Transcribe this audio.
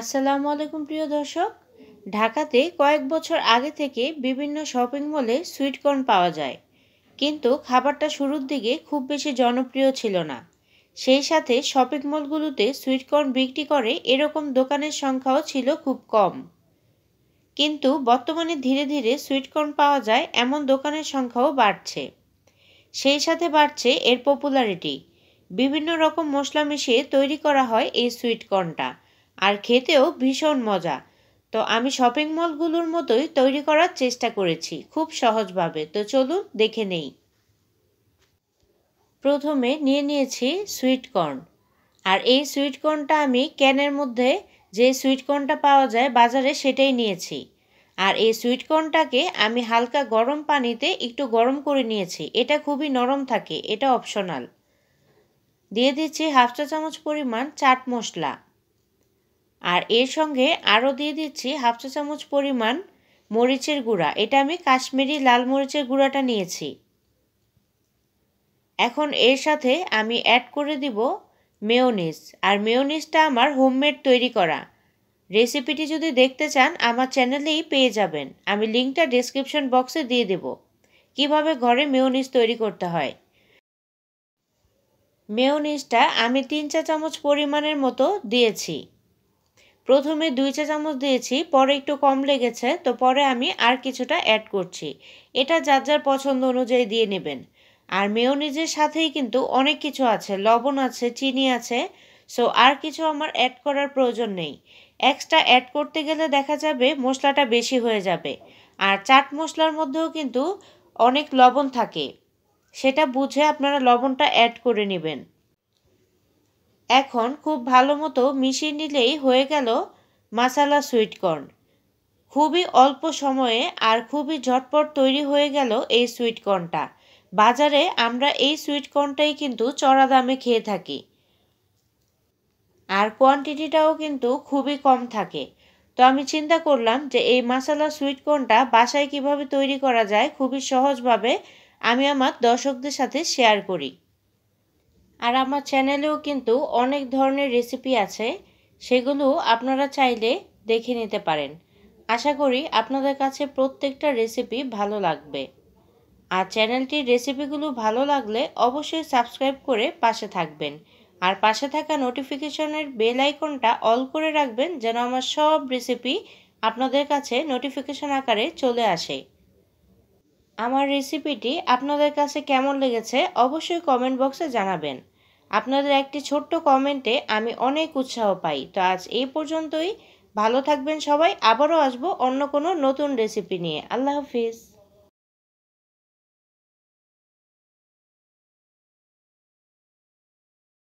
আসসালামু আলাইকুম প্রিয় দর্শক ঢাকাতে কয়েক বছর আগে থেকে বিভিন্ন শপিং মলে সুইটকর্ন পাওয়া যায় কিন্তু খাবারটা শুরুর দিকে খুব বেশি জনপ্রিয় ছিল না সেই সাথে শপিং মলগুলোতে সুইটকর্ন বিক্রি করে এরকম দোকানের সংখ্যাও ছিল খুব কম কিন্তু বর্তমানে ধীরে ধীরে সুইটকর্ন পাওয়া যায় এমন দোকানের সংখ্যাও বাড়ছে সেই সাথে বাড়ছে এর পপুলারিটি বিভিন্ন রকম মশলা মিশিয়ে তৈরি করা হয় এই সুইটকর্নটা আর খেতেও ভীষণ মজা তো আমি শপিং মলগুলোর মতোই তৈরি করার চেষ্টা করেছি খুব সহজভাবে তো চলুন দেখে নেই প্রথমে নিয়ে নিয়েছি সুইটকর্ন আর এই সুইটকর্নটা আমি ক্যানের মধ্যে যে সুইটকর্নটা পাওয়া যায় বাজারে সেটাই নিয়েছি আর এই সুইটকর্নটাকে আমি হালকা গরম পানিতে একটু গরম করে নিয়েছি এটা খুবই নরম থাকে এটা অপশনাল দিয়ে দিচ্ছি হাফ চা চামচ পরিমাণ চাট মশলা আর এর সঙ্গে আরও দিয়ে দিচ্ছি হাফ চা চামচ পরিমাণ মরিচের গুঁড়া এটা আমি কাশ্মীরি লাল মরিচের গুঁড়াটা নিয়েছি এখন এর সাথে আমি অ্যাড করে দিব মেয়োনিস আর মেয়োনিসটা আমার হোমমেড তৈরি করা রেসিপিটি যদি দেখতে চান আমার চ্যানেলেই পেয়ে যাবেন আমি লিঙ্কটা ডিসক্রিপশন বক্সে দিয়ে দেব কিভাবে ঘরে মেয়োনিস তৈরি করতে হয় মেয়োনিসটা আমি তিন চা চামচ পরিমাণের মতো দিয়েছি প্রথমে দুই চা চামচ দিয়েছি পরে একটু কম লেগেছে তো পরে আমি আর কিছুটা অ্যাড করছি এটা যার যার পছন্দ অনুযায়ী দিয়ে নেবেন আর মেয়োনিজের সাথেই কিন্তু অনেক কিছু আছে লবণ আছে চিনি আছে সো আর কিছু আমার অ্যাড করার প্রয়োজন নেই এক্সট্রা অ্যাড করতে গেলে দেখা যাবে মশলাটা বেশি হয়ে যাবে আর চাট মশলার মধ্যেও কিন্তু অনেক লবণ থাকে সেটা বুঝে আপনারা লবণটা অ্যাড করে নেবেন এখন খুব ভালো মতো মিশিয়ে নিলেই হয়ে গেল মাসালা সুইটকর্ন খুবই অল্প সময়ে আর খুবই ঝটপট তৈরি হয়ে গেল এই সুইটকর্নটা বাজারে আমরা এই সুইটকর্নটাই কিন্তু চড়া দামে খেয়ে থাকি আর কোয়ান্টিটিটাও কিন্তু খুবই কম থাকে তো আমি চিন্তা করলাম যে এই মাসালা সুইটকর্নটা বাসায় কিভাবে তৈরি করা যায় খুবই সহজভাবে আমি আমার দর্শকদের সাথে শেয়ার করি আর আমার চ্যানেলেও কিন্তু অনেক ধরনের রেসিপি আছে সেগুলো আপনারা চাইলে দেখে নিতে পারেন আশা করি আপনাদের কাছে প্রত্যেকটা রেসিপি ভালো লাগবে আর চ্যানেলটির রেসিপিগুলো ভালো লাগলে অবশ্যই সাবস্ক্রাইব করে পাশে থাকবেন আর পাশে থাকা নোটিফিকেশনের বেল আইকনটা অল করে রাখবেন যেন আমার সব রেসিপি আপনাদের কাছে নোটিফিকেশন আকারে চলে আসে আমার রেসিপিটি আপনাদের কাছে কেমন লেগেছে অবশ্যই কমেন্ট বক্সে জানাবেন আপনাদের একটি ছোট্ট কমেন্টে আমি অনেক উৎসাহ পাই তো আজ এই পর্যন্তই ভালো থাকবেন সবাই আবারও আসবো অন্য কোনো নতুন রেসিপি নিয়ে আল্লাহ হাফিজ